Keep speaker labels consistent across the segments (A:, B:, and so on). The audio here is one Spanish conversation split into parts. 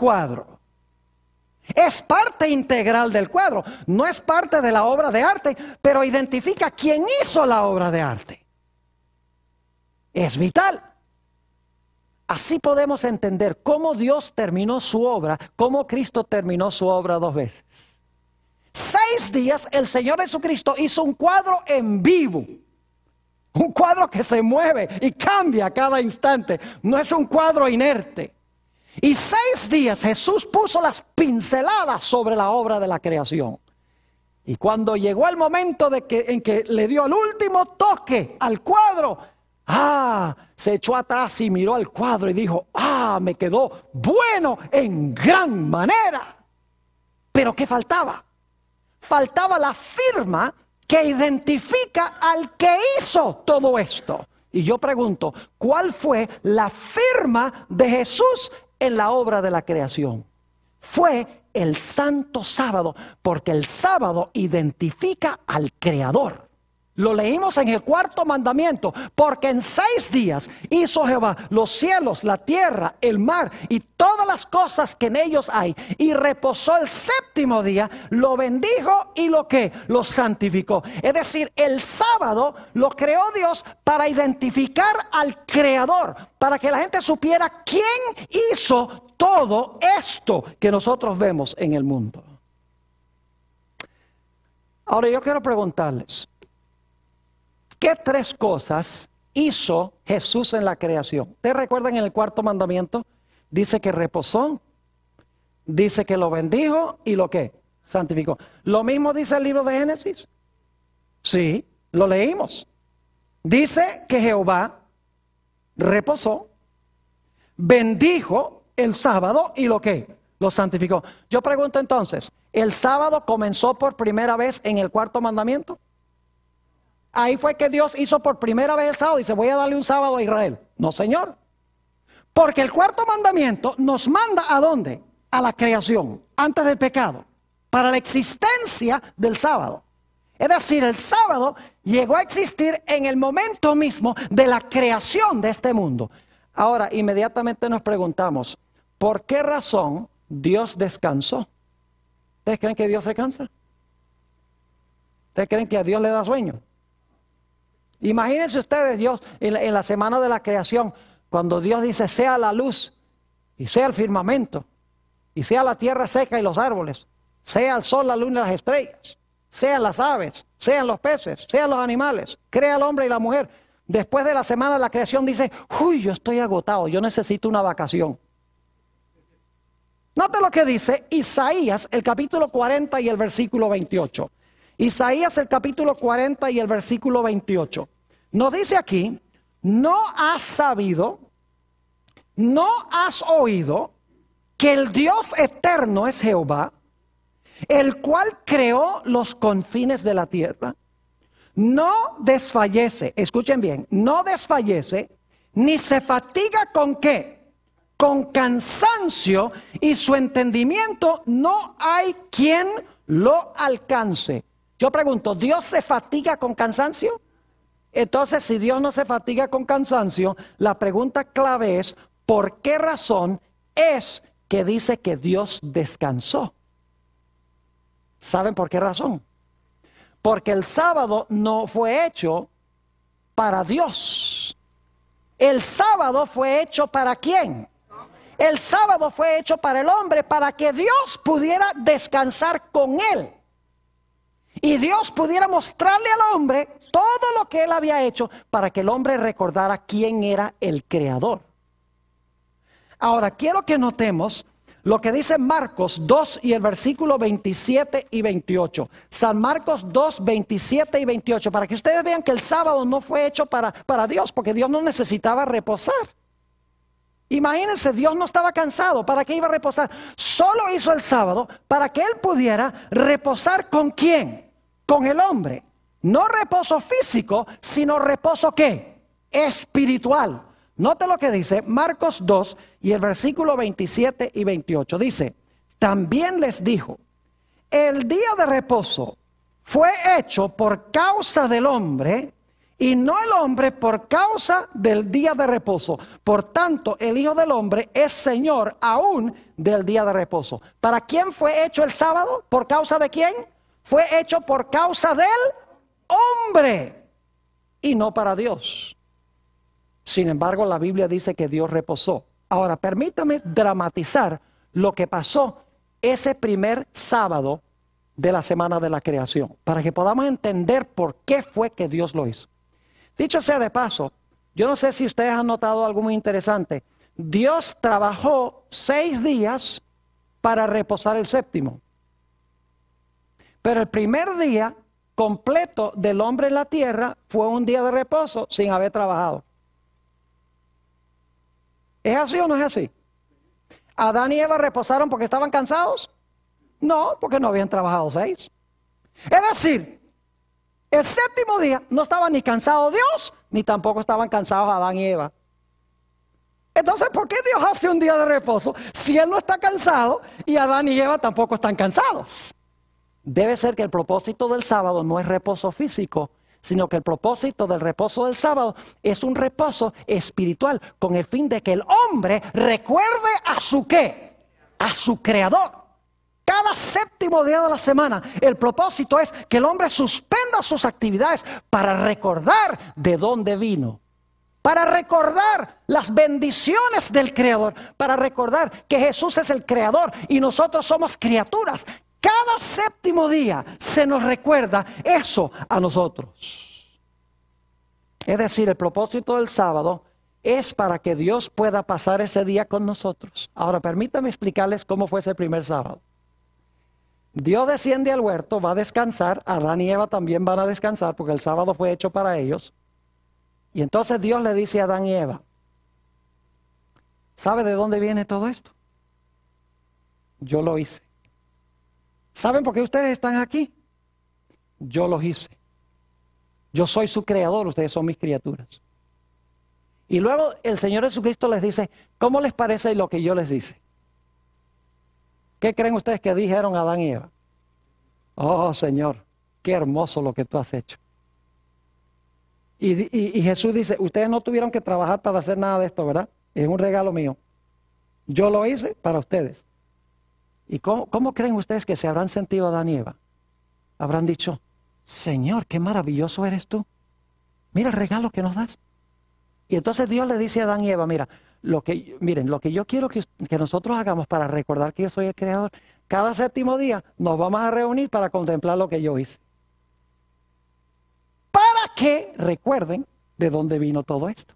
A: cuadro. Es parte integral del cuadro, no es parte de la obra de arte, pero identifica quién hizo la obra de arte. Es vital. Así podemos entender cómo Dios terminó su obra, cómo Cristo terminó su obra dos veces. Seis días el Señor Jesucristo hizo un cuadro en vivo. Un cuadro que se mueve y cambia cada instante. No es un cuadro inerte. Y seis días Jesús puso las pinceladas sobre la obra de la creación. Y cuando llegó el momento de que, en que le dio el último toque al cuadro, ah, se echó atrás y miró al cuadro y dijo, ah, me quedó bueno en gran manera. Pero ¿qué faltaba? Faltaba la firma que identifica al que hizo todo esto. Y yo pregunto, ¿cuál fue la firma de Jesús en la obra de la creación. Fue el santo sábado, porque el sábado identifica al creador. Lo leímos en el cuarto mandamiento, porque en seis días hizo Jehová los cielos, la tierra, el mar y todas las cosas que en ellos hay. Y reposó el séptimo día, lo bendijo y lo que lo santificó. Es decir, el sábado lo creó Dios para identificar al Creador, para que la gente supiera quién hizo todo esto que nosotros vemos en el mundo. Ahora yo quiero preguntarles, ¿Qué tres cosas hizo Jesús en la creación? ¿Te recuerdan en el cuarto mandamiento? Dice que reposó, dice que lo bendijo y lo que santificó. Lo mismo dice el libro de Génesis. Sí, lo leímos. Dice que Jehová reposó, bendijo el sábado y lo que lo santificó. Yo pregunto entonces, ¿el sábado comenzó por primera vez en el cuarto mandamiento? Ahí fue que Dios hizo por primera vez el sábado. y Dice, voy a darle un sábado a Israel. No, Señor. Porque el cuarto mandamiento nos manda a dónde? A la creación, antes del pecado, para la existencia del sábado. Es decir, el sábado llegó a existir en el momento mismo de la creación de este mundo. Ahora, inmediatamente nos preguntamos, ¿por qué razón Dios descansó? ¿Ustedes creen que Dios se cansa? ¿Ustedes creen que a Dios le da sueño? Imagínense ustedes, Dios, en la, semana de la creación, cuando Dios dice, sea la luz, y sea el firmamento, y sea la tierra seca y los árboles, sea el sol, la luna y las estrellas, sean las aves, sean los peces, sean los animales, crea el hombre y la mujer. Después de la semana de la creación dice, uy, yo estoy agotado, yo necesito una vacación. Note lo que dice Isaías, el capítulo 40 y el versículo 28. Isaías el capítulo 40 y el versículo 28. Nos dice aquí, no has sabido, no has oído que el Dios eterno es Jehová, el cual creó los confines de la tierra. No desfallece, escuchen bien, no desfallece, ni se fatiga con qué, con cansancio y su entendimiento no hay quien lo alcance. Yo pregunto, ¿Dios se fatiga con cansancio? Entonces, si Dios no se fatiga con cansancio, la pregunta clave es, ¿por qué razón es que dice que Dios descansó? ¿Saben por qué razón? Porque el sábado no fue hecho para Dios. El sábado fue hecho para quién? El sábado fue hecho para el hombre, para que Dios pudiera descansar con él y Dios pudiera mostrarle al hombre todo lo que él había hecho para que el hombre recordara quién era el creador. Ahora, quiero que notemos lo que dice Marcos 2 y el versículo 27 y 28. San Marcos 2, 27 y 28. Para que ustedes vean que el sábado no fue hecho para, para Dios, porque Dios no necesitaba reposar. Imagínense, Dios no estaba cansado. ¿Para qué iba a reposar? Solo hizo el sábado para que Él pudiera reposar con quién? con el hombre. No reposo físico, sino reposo qué? Espiritual. Note lo que dice Marcos 2 y el versículo 27 y 28. Dice, también les dijo, el día de reposo fue hecho por causa del hombre y no el hombre por causa del día de reposo. Por tanto, el Hijo del Hombre es Señor aún del día de reposo. ¿Para quién fue hecho el sábado? ¿Por causa de quién? fue hecho por causa del hombre y no para Dios. Sin embargo, la Biblia dice que Dios reposó. Ahora, permítame dramatizar lo que pasó ese primer sábado de la semana de la creación, para que podamos entender por qué fue que Dios lo hizo. Dicho sea de paso, yo no sé si ustedes han notado algo muy interesante. Dios trabajó seis días para reposar el séptimo. Pero el primer día completo del hombre en la tierra fue un día de reposo sin haber trabajado. ¿Es así o no es así? ¿Adán y Eva reposaron porque estaban cansados? No, porque no habían trabajado seis. Es decir, el séptimo día no estaba ni cansado Dios, ni tampoco estaban cansados Adán y Eva. Entonces, ¿por qué Dios hace un día de reposo si Él no está cansado y Adán y Eva tampoco están cansados? debe ser que el propósito del sábado no es reposo físico, sino que el propósito del reposo del sábado es un reposo espiritual, con el fin de que el hombre recuerde a su qué, a su creador. Cada séptimo día de la semana, el propósito es que el hombre suspenda sus actividades para recordar de dónde vino, para recordar las bendiciones del Creador, para recordar que Jesús es el Creador y nosotros somos criaturas cada séptimo día se nos recuerda eso a nosotros. Es decir, el propósito del sábado es para que Dios pueda pasar ese día con nosotros. Ahora, permítame explicarles cómo fue ese primer sábado. Dios desciende al huerto, va a descansar, Adán y Eva también van a descansar porque el sábado fue hecho para ellos. Y entonces Dios le dice a Adán y Eva, ¿sabe de dónde viene todo esto? Yo lo hice. ¿Saben por qué ustedes están aquí? Yo los hice. Yo soy su creador, ustedes son mis criaturas. Y luego el Señor Jesucristo les dice, ¿cómo les parece lo que yo les dice? ¿Qué creen ustedes que dijeron Adán y Eva? Oh Señor, qué hermoso lo que tú has hecho. Y, y, Jesús dice, ustedes no tuvieron que trabajar para hacer nada de esto, ¿verdad? Es un regalo mío. Yo lo hice para ustedes. ¿Y cómo, creen ustedes que se habrán sentido Adán y Eva? Habrán dicho, Señor, qué maravilloso eres tú. Mira el regalo que nos das. Y entonces Dios le dice a Adán y Eva, mira, lo que, miren, lo que yo quiero que, que nosotros hagamos para recordar que yo soy el Creador, cada séptimo día nos vamos a reunir para contemplar lo que yo hice. Para que recuerden de dónde vino todo esto.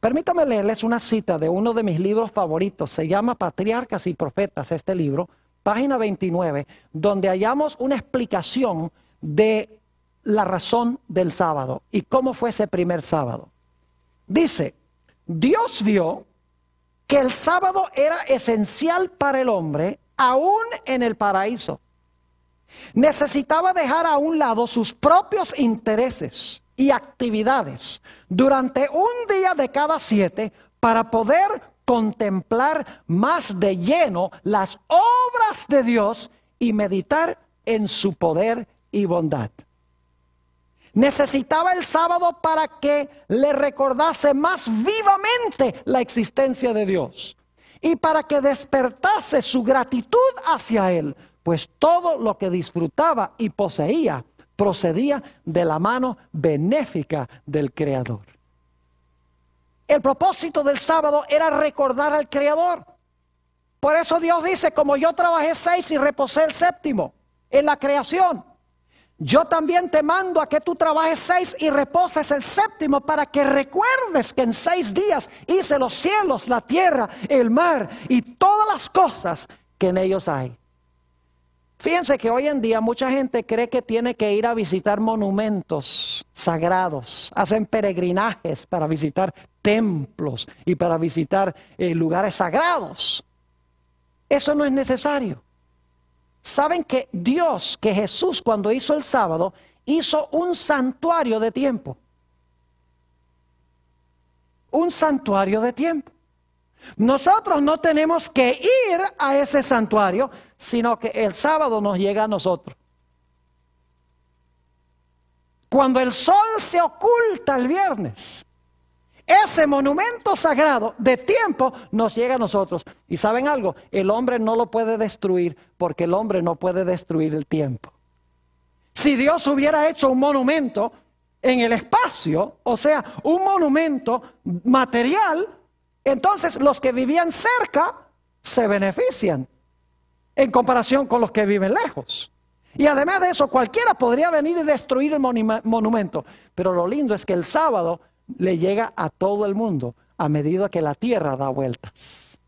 A: Permítame leerles una cita de uno de mis libros favoritos, se llama Patriarcas y Profetas, este libro, página 29, donde hallamos una explicación de la razón del sábado y cómo fue ese primer sábado. Dice, Dios vio que el sábado era esencial para el hombre, aún en el paraíso. Necesitaba dejar a un lado sus propios intereses y actividades durante un día de cada siete para poder contemplar más de lleno las obras de Dios y meditar en su poder y bondad. Necesitaba el sábado para que le recordase más vivamente la existencia de Dios y para que despertase su gratitud hacia Él, pues todo lo que disfrutaba y poseía procedía de la mano benéfica del Creador. El propósito del sábado era recordar al Creador. Por eso Dios dice, como yo trabajé seis y reposé el séptimo en la creación, yo también te mando a que tú trabajes seis y reposes el séptimo para que recuerdes que en seis días hice los cielos, la tierra, el mar y todas las cosas que en ellos hay. Fíjense que hoy en día mucha gente cree que tiene que ir a visitar monumentos sagrados, hacen peregrinajes para visitar templos y para visitar eh, lugares sagrados. Eso no es necesario. Saben que Dios, que Jesús cuando hizo el sábado, hizo un santuario de tiempo. Un santuario de tiempo. Nosotros no tenemos que ir a ese santuario, sino que el sábado nos llega a nosotros. Cuando el sol se oculta el viernes, ese monumento sagrado de tiempo nos llega a nosotros. Y saben algo, el hombre no lo puede destruir porque el hombre no puede destruir el tiempo. Si Dios hubiera hecho un monumento en el espacio, o sea, un monumento material, entonces los que vivían cerca se benefician en comparación con los que viven lejos. Y además de eso, cualquiera podría venir y destruir el monumento. Pero lo lindo es que el sábado le llega a todo el mundo a medida que la tierra da vueltas.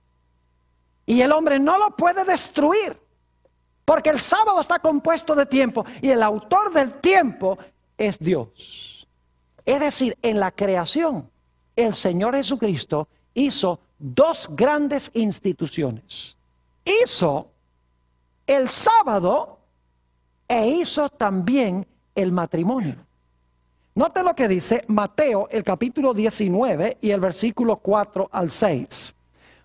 A: Y el hombre no lo puede destruir, porque el sábado está compuesto de tiempo y el autor del tiempo es Dios. Es decir, en la creación, el Señor Jesucristo hizo dos grandes instituciones. Hizo el sábado e hizo también el matrimonio. Note lo que dice Mateo, el capítulo 19 y el versículo 4 al 6.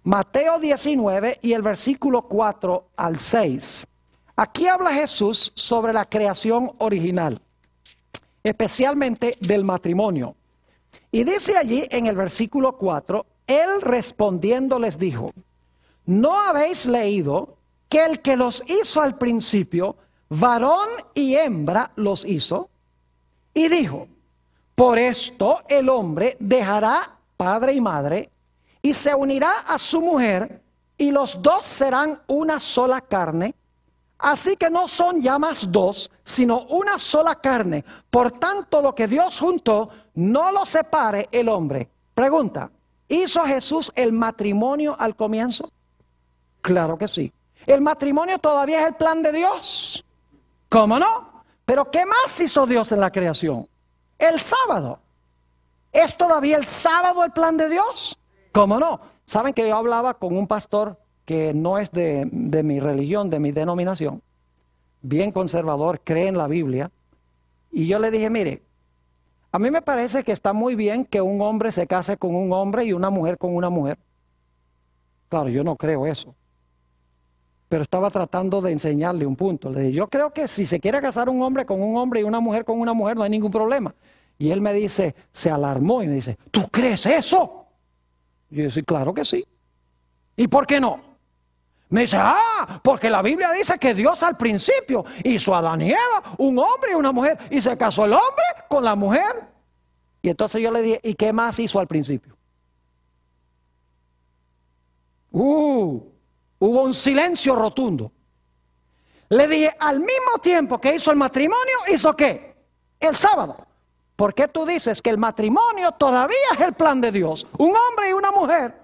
A: Mateo 19 y el versículo 4 al 6. Aquí habla Jesús sobre la creación original, especialmente del matrimonio. Y dice allí en el versículo 4, él respondiendo les dijo, ¿no habéis leído que el que los hizo al principio, varón y hembra los hizo? Y dijo, por esto el hombre dejará padre y madre y se unirá a su mujer y los dos serán una sola carne. Así que no son ya más dos, sino una sola carne. Por tanto, lo que Dios juntó, no lo separe el hombre. Pregunta, ¿Hizo Jesús el matrimonio al comienzo? Claro que sí. El matrimonio todavía es el plan de Dios. ¿Cómo no? Pero ¿qué más hizo Dios en la creación? El sábado. ¿Es todavía el sábado el plan de Dios? ¿Cómo no? Saben que yo hablaba con un pastor que no es de, mi religión, de mi denominación, bien conservador, cree en la Biblia, y yo le dije, mire, a mí me parece que está muy bien que un hombre se case con un hombre y una mujer con una mujer. Claro, yo no creo eso. Pero estaba tratando de enseñarle un punto. Le dije, yo creo que si se quiere casar un hombre con un hombre y una mujer con una mujer, no hay ningún problema. Y él me dice, se alarmó y me dice, ¿tú crees eso? Y yo dije, claro que sí. ¿Y por qué no? Me dice, ah, porque la Biblia dice que Dios al principio hizo a Adán y Eva, un hombre y una mujer, y se casó el hombre con la mujer. Y entonces yo le dije, ¿y qué más hizo al principio? Uh, hubo un silencio rotundo. Le dije, al mismo tiempo que hizo el matrimonio, ¿hizo qué? El sábado. ¿Por qué tú dices que el matrimonio todavía es el plan de Dios? Un hombre y una mujer,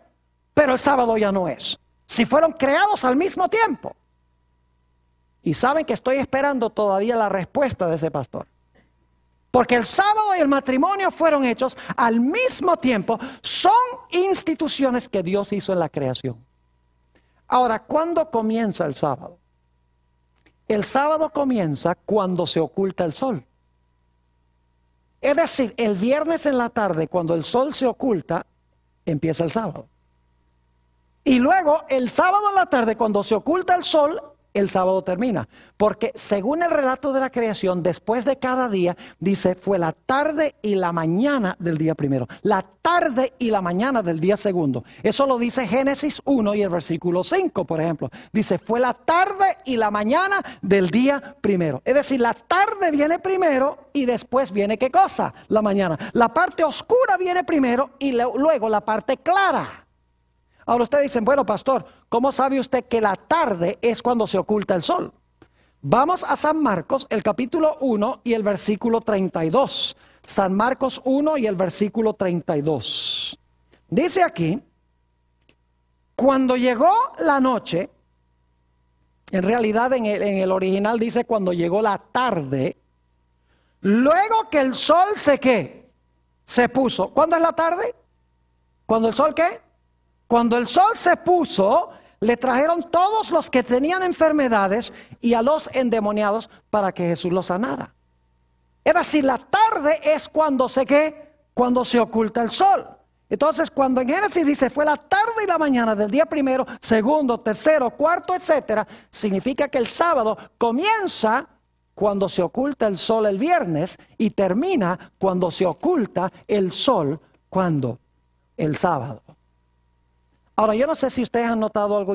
A: pero el sábado ya no es si fueron creados al mismo tiempo? Y saben que estoy esperando todavía la respuesta de ese pastor. Porque el sábado y el matrimonio fueron hechos al mismo tiempo. Son instituciones que Dios hizo en la creación. Ahora, ¿cuándo comienza el sábado? El sábado comienza cuando se oculta el sol. Es decir, el viernes en la tarde, cuando el sol se oculta, empieza el sábado. Y luego, el sábado en la tarde, cuando se oculta el sol, el sábado termina. Porque según el relato de la creación, después de cada día, dice, fue la tarde y la mañana del día primero. La tarde y la mañana del día segundo. Eso lo dice Génesis 1 y el versículo 5, por ejemplo. Dice, fue la tarde y la mañana del día primero. Es decir, la tarde viene primero y después viene qué cosa? La mañana. La parte oscura viene primero y luego la parte clara. Ahora ustedes dicen, bueno, pastor, ¿cómo sabe usted que la tarde es cuando se oculta el sol? Vamos a San Marcos, el capítulo 1 y el versículo 32. San Marcos 1 y el versículo 32. Dice aquí, cuando llegó la noche, en realidad en el, en el original dice cuando llegó la tarde, luego que el sol se qué, se puso. ¿Cuándo es la tarde? Cuando el sol qué? Cuando el sol se puso, le trajeron todos los que tenían enfermedades y a los endemoniados para que Jesús los sanara. Era así la tarde es cuando se que cuando se oculta el sol. Entonces, cuando en Génesis dice fue la tarde y la mañana del día primero, segundo, tercero, cuarto, etcétera, significa que el sábado comienza cuando se oculta el sol el viernes y termina cuando se oculta el sol cuando el sábado. Ahora, yo no sé si ustedes han notado algo